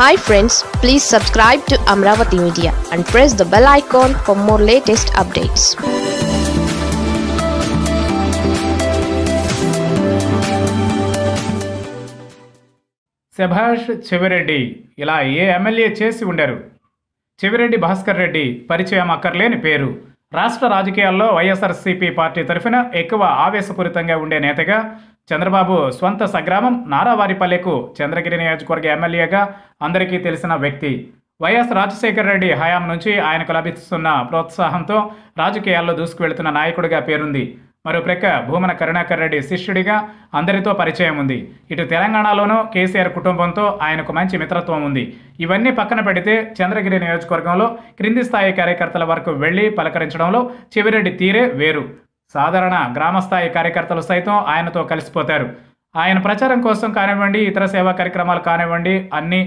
hi friends please subscribe to Amaravati media and press the bell icon for more latest updates శభాష్ చెవిరెడ్డి ఇలా ఏ MLA చేసి ఉండరు చెవిరెడ్డి భాస్కర్ రెడ్డి పరిచయం అక్కర్లేని పేరు రాష్ట్ర రాజకీయాల్లో వైఎస్ఆర్సీపీ పార్టీ తరఫున ఎక్కువ ఆవేశపూరితంగా ఉండే నేతగా చంద్రబాబు స్వంత సగ్రామం నారావారిపల్లెకు చంద్రగిరి నియోజకవర్గ ఎమ్మెల్యేగా అందరికీ తెలిసిన వ్యక్తి వైఎస్ రాజశేఖర రెడ్డి హయాం నుంచి ఆయనకు లభిస్తున్న ప్రోత్సాహంతో రాజకీయాల్లో వెళుతున్న నాయకుడిగా పేరుంది మరో ప్రక్క భూమన కరుణాకర్ రెడ్డి శిష్యుడిగా అందరితో పరిచయం ఉంది ఇటు తెలంగాణలోనూ కేసీఆర్ కుటుంబంతో ఆయనకు మంచి మిత్రత్వం ఉంది ఇవన్నీ పక్కన పెడితే చంద్రగిరి నియోజకవర్గంలో క్రింది స్థాయి కార్యకర్తల వరకు వెళ్లి పలకరించడంలో చివిరెడ్డి తీరే వేరు సాధారణ గ్రామస్థాయి కార్యకర్తలు సైతం ఆయనతో కలిసిపోతారు ఆయన ప్రచారం కోసం కానివ్వండి ఇతర సేవా కార్యక్రమాలు కానివ్వండి అన్ని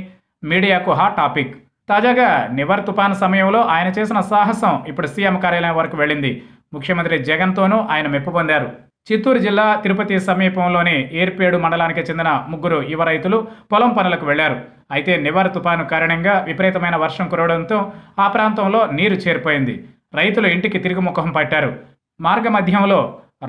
మీడియాకు హాట్ టాపిక్ తాజాగా నివర్ తుపాను సమయంలో ఆయన చేసిన సాహసం ఇప్పుడు సీఎం కార్యాలయం వరకు వెళ్ళింది ముఖ్యమంత్రి జగన్తోనూ ఆయన మెప్పు పొందారు చిత్తూరు జిల్లా తిరుపతి సమీపంలోని ఏర్పేడు మండలానికి చెందిన ముగ్గురు యువ రైతులు పొలం పనులకు వెళ్లారు అయితే నివర్ తుపాను కారణంగా విపరీతమైన వర్షం కురవడంతో ఆ ప్రాంతంలో నీరు చేరిపోయింది రైతులు ఇంటికి తిరిగి ముఖం పట్టారు మార్గ మధ్యంలో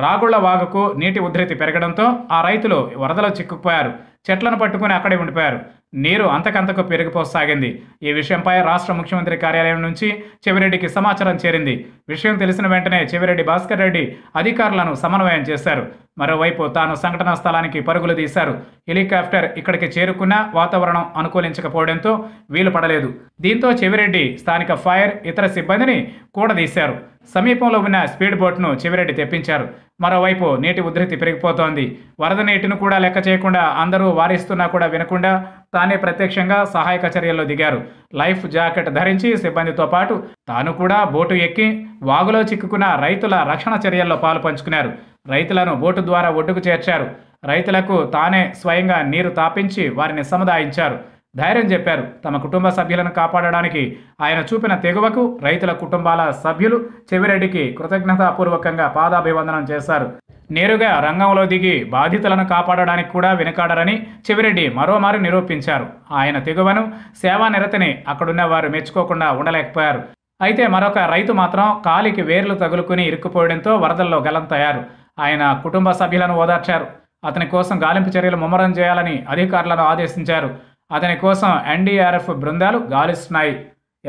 రాగుళ్ల వాగుకు నీటి ఉధృతి పెరగడంతో ఆ రైతులు వరదలో చిక్కుకుపోయారు చెట్లను పట్టుకుని అక్కడే ఉండిపోయారు నీరు అంతకంతకు పెరిగిపోసాగింది ఈ విషయంపై రాష్ట్ర ముఖ్యమంత్రి కార్యాలయం నుంచి చెవిరెడ్డికి సమాచారం చేరింది విషయం తెలిసిన వెంటనే చెవిరెడ్డి భాస్కర్ రెడ్డి అధికారులను సమన్వయం చేశారు మరోవైపు తాను సంఘటనా స్థలానికి పరుగులు తీశారు హెలికాప్టర్ ఇక్కడికి చేరుకున్నా వాతావరణం అనుకూలించకపోవడంతో వీలు పడలేదు దీంతో చెవిరెడ్డి స్థానిక ఫైర్ ఇతర సిబ్బందిని కూడదీశారు సమీపంలో ఉన్న స్పీడ్ బోట్ను చివరెడ్డి తెప్పించారు మరోవైపు నీటి ఉధృతి పెరిగిపోతోంది వరద నీటిని కూడా లెక్క చేయకుండా అందరూ వారిస్తున్నా కూడా వినకుండా తానే ప్రత్యక్షంగా సహాయక చర్యల్లో దిగారు లైఫ్ జాకెట్ ధరించి సిబ్బందితో పాటు తాను కూడా బోటు ఎక్కి వాగులో చిక్కుకున్న రైతుల రక్షణ చర్యల్లో పాలు పంచుకున్నారు రైతులను బోటు ద్వారా ఒడ్డుకు చేర్చారు రైతులకు తానే స్వయంగా నీరు తాపించి వారిని సముదాయించారు ధైర్యం చెప్పారు తమ కుటుంబ సభ్యులను కాపాడడానికి ఆయన చూపిన తెగువకు రైతుల కుటుంబాల సభ్యులు చెవిరెడ్డికి కృతజ్ఞతాపూర్వకంగా పాదాభివందనం చేశారు నేరుగా రంగంలో దిగి బాధితులను కాపాడడానికి కూడా వెనుకాడరని చెవిరెడ్డి మరోమారు నిరూపించారు ఆయన తెగువను సేవా నిరతని అక్కడున్న వారు మెచ్చుకోకుండా ఉండలేకపోయారు అయితే మరొక రైతు మాత్రం కాలికి వేర్లు తగులుకుని ఇరుక్కుపోయడంతో వరదల్లో గలంతయ్యారు ఆయన కుటుంబ సభ్యులను ఓదార్చారు అతని కోసం గాలింపు చర్యలు ముమ్మరం చేయాలని అధికారులను ఆదేశించారు అతని కోసం ఎన్డీఆర్ఎఫ్ బృందాలు గాలిస్తున్నాయి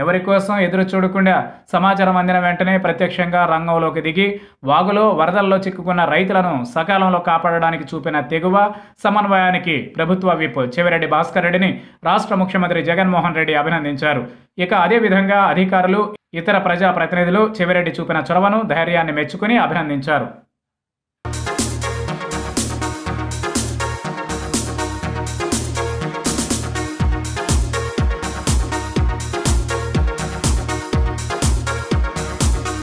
ఎవరి కోసం ఎదురు చూడకుండా సమాచారం అందిన వెంటనే ప్రత్యక్షంగా రంగంలోకి దిగి వాగులో వరదల్లో చిక్కుకున్న రైతులను సకాలంలో కాపాడడానికి చూపిన తెగువ సమన్వయానికి ప్రభుత్వ విప్ చెవిరెడ్డి భాస్కర్ రెడ్డిని రాష్ట్ర ముఖ్యమంత్రి జగన్మోహన్ రెడ్డి అభినందించారు ఇక అదేవిధంగా అధికారులు ఇతర ప్రజా ప్రతినిధులు చెవిరెడ్డి చూపిన చొరవను ధైర్యాన్ని మెచ్చుకుని అభినందించారు